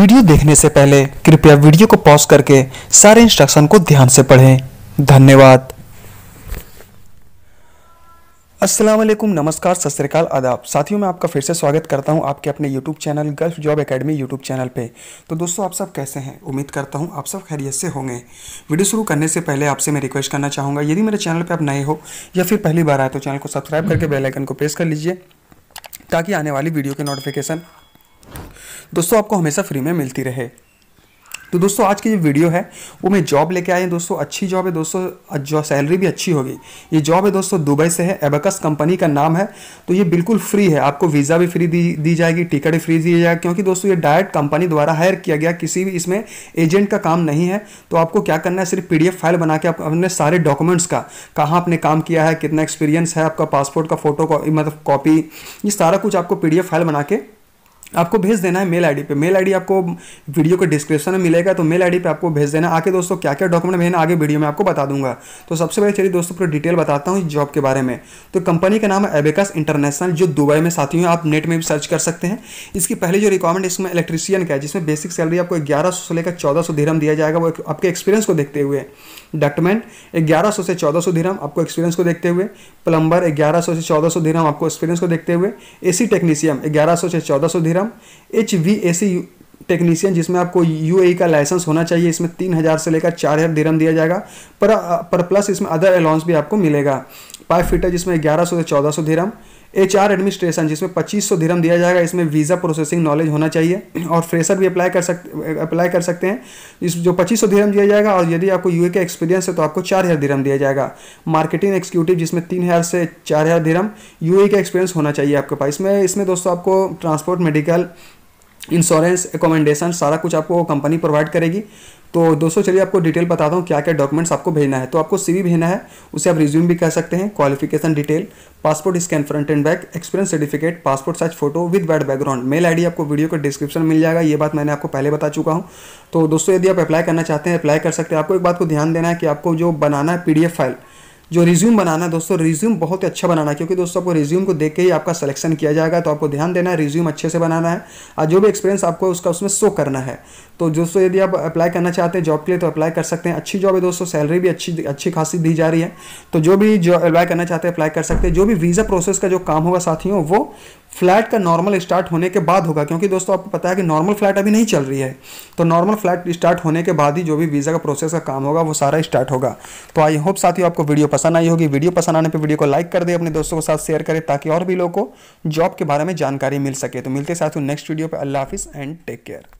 video देखने से पहले कृपया वीडियो को पॉज करके सारे इंस्ट्रक्शन को ध्यान से पढ़ें धन्यवाद वालेकुम नमस्कार सत आदाब साथियों मैं आपका फिर से स्वागत करता हूं आपके अपने YouTube channel Gulf job academy YouTube channel पे तो दोस्तों आप सब कैसे हैं उम्मीद करता हूं आप सब खैरियत से होंगे वीडियो शुरू करने से पहले आपसे मैं रिक्वेस्ट करना चाहूँगा यदि मेरे चैनल पर आप नए हो या फिर पहली बार आए तो चैनल को सब्सक्राइब करके बेलाइकन को प्रेस कर लीजिए ताकि आने वाली वीडियो के नोटिफिकेशन दोस्तों आपको हमेशा फ्री में मिलती रहे तो दोस्तों आज की जो वीडियो है वो मैं जॉब लेके आए हैं दोस्तों अच्छी जॉब है दोस्तों जो सैलरी भी अच्छी होगी ये जॉब है दोस्तों दुबई से है एबकस कंपनी का नाम है तो ये बिल्कुल फ्री है आपको वीज़ा भी फ्री दी दी जाएगी टिकट भी फ्री दी जाएगा क्योंकि दोस्तों ये डायरेक्ट कंपनी द्वारा हायर किया गया किसी भी इसमें एजेंट का काम नहीं है तो आपको क्या करना है सिर्फ पी फाइल बना के आप अपने सारे डॉक्यूमेंट्स का कहाँ आपने काम किया है कितना एक्सपीरियंस है आपका पासपोर्ट का फोटो मतलब कॉपी ये सारा कुछ आपको पी फाइल बना के आपको भेज देना है मेल आईडी पे मेल आईडी आपको वीडियो के डिस्क्रिप्शन में मिलेगा तो मेल आईडी पे आपको भेज देना आके दोस्तों क्या क्या डॉक्यूमेंट भेजना आगे वीडियो में आपको बता दूंगा तो सबसे पहले चलिए दोस्तों पूरी डिटेल बताता हूँ इस जॉब के बारे में तो कंपनी का नाम है एबेकस इंटरनेशनल जो दुबई में साथी हूँ आप नेट में भी सर्च कर सकते हैं इसकी पहली जो रिक्वायरमेंट इसमें इलेक्ट्रीशियन का है जिसमें बेसिक सैलरी आपको ग्यारह से लेकर चौदह सौ धीरम दिया जाएगा वो आपके एक्सपीरियंस को देखते हुए डॉक्यूमेंट ग्यारह सौ से चौदह सौ धीरम आपको एक्सपीरियंस को देखते हुए प्लम्बर ग्यारह सौ से चौदह सौ धीरम आपको एक्सपीरियंस को देखते हुए ए सी टेक्नीशियन ग्यारह सौ से चौदह सौ धीरम program H V A C technician जिसमें आपको यू e का लाइसेंस होना चाहिए इसमें तीन हज़ार से लेकर चार हज़ार दिरम दिया जाएगा पर पर प्लस इसमें अदर अलाउंस भी आपको मिलेगा पाइप फीटर जिसमें 1100 से 1400 धीरम एच आर एडमिनिस्ट्रेशन जिसमें 2500 धीरम दिया जाएगा इसमें वीज़ा प्रोसेसिंग नॉलेज होना चाहिए और फ्रेशर भी अप्लाई कर सकते अप्लाई कर सकते हैं इस जो 2500 धीरम दिया जाएगा और यदि आपको यूए का एक्सपीरियंस है तो आपको चार हज़ार धीरम दिया जाएगा मार्केटिंग एक्सिक्यूटिव जिसमें तीन हज़ार से चार हज़ार धीरम यू का एक्सपीरियंस होना चाहिए आपके पास इसमें इसमें दोस्तों आपको ट्रांसपोर्ट मेडिकल इंश्योरेंस एकोमेंडेशन सारा कुछ आपको कंपनी प्रोवाइड करेगी तो दोस्तों चलिए आपको डिटेल बताता हूँ क्या क्या डॉक्यूमेंट्स आपको भेजना है तो आपको सीवी भेजना है उसे आप रिज्यूम भी कह सकते हैं qualification detail passport scan front and back experience certificate passport size photo with bad background mail ID आपको वीडियो के डिस्क्रिप्शन मिल जाएगा ये बात मैंने आपको पहले बता चुका हूँ तो दोस्तों यदि आप अप्लाई करना चाहते हैं अप्लाई कर सकते हैं आपको एक बात को ध्यान देना है कि आपको जो बनाना है पी फाइल जो रिज्यूम बनाना है दोस्तों रिज्यूम बहुत ही अच्छा बनाना है क्योंकि दोस्तों आपको रिज्यूम को देख के ही आपका सिलेक्शन किया जाएगा तो आपको ध्यान देना है रिज्यूम अच्छे से बनाना है और जो भी एक्सपीरियंस आपको उसका उसमें शो करना है तो दोस्तों यदि आप अप्लाई करना चाहते हैं जॉब के लिए तो अप्लाई कर सकते हैं अच्छी जॉब है दोस्तों सैलरी भी अच्छी अच्छी खासी दी जा रही है तो जो भी जो अप्लाई करना चाहते हैं अप्लाई कर सकते हैं जो भी वीज़ा प्रोसेस का जो काम होगा साथियों वो फ्लैट का नॉर्मल स्टार्ट होने के बाद होगा क्योंकि दोस्तों आपको पता है कि नॉर्मल फ्लैट अभी नहीं चल रही है तो नॉर्मल फ्लैट स्टार्ट होने के बाद ही जो भी वीज़ा का प्रोसेस का काम होगा वो सारा स्टार्ट होगा तो आई होप साथियों आपको वीडियो पसंद पसंद आई होगी वीडियो पसंद आने पर वीडियो को लाइक कर दे अपने दोस्तों के साथ शेयर करें ताकि और भी लोगों को जॉब के बारे में जानकारी मिल सके तो मिलते साथ नेक्स्ट वीडियो पर अल्लाह हाफिज़ एंड टेक केयर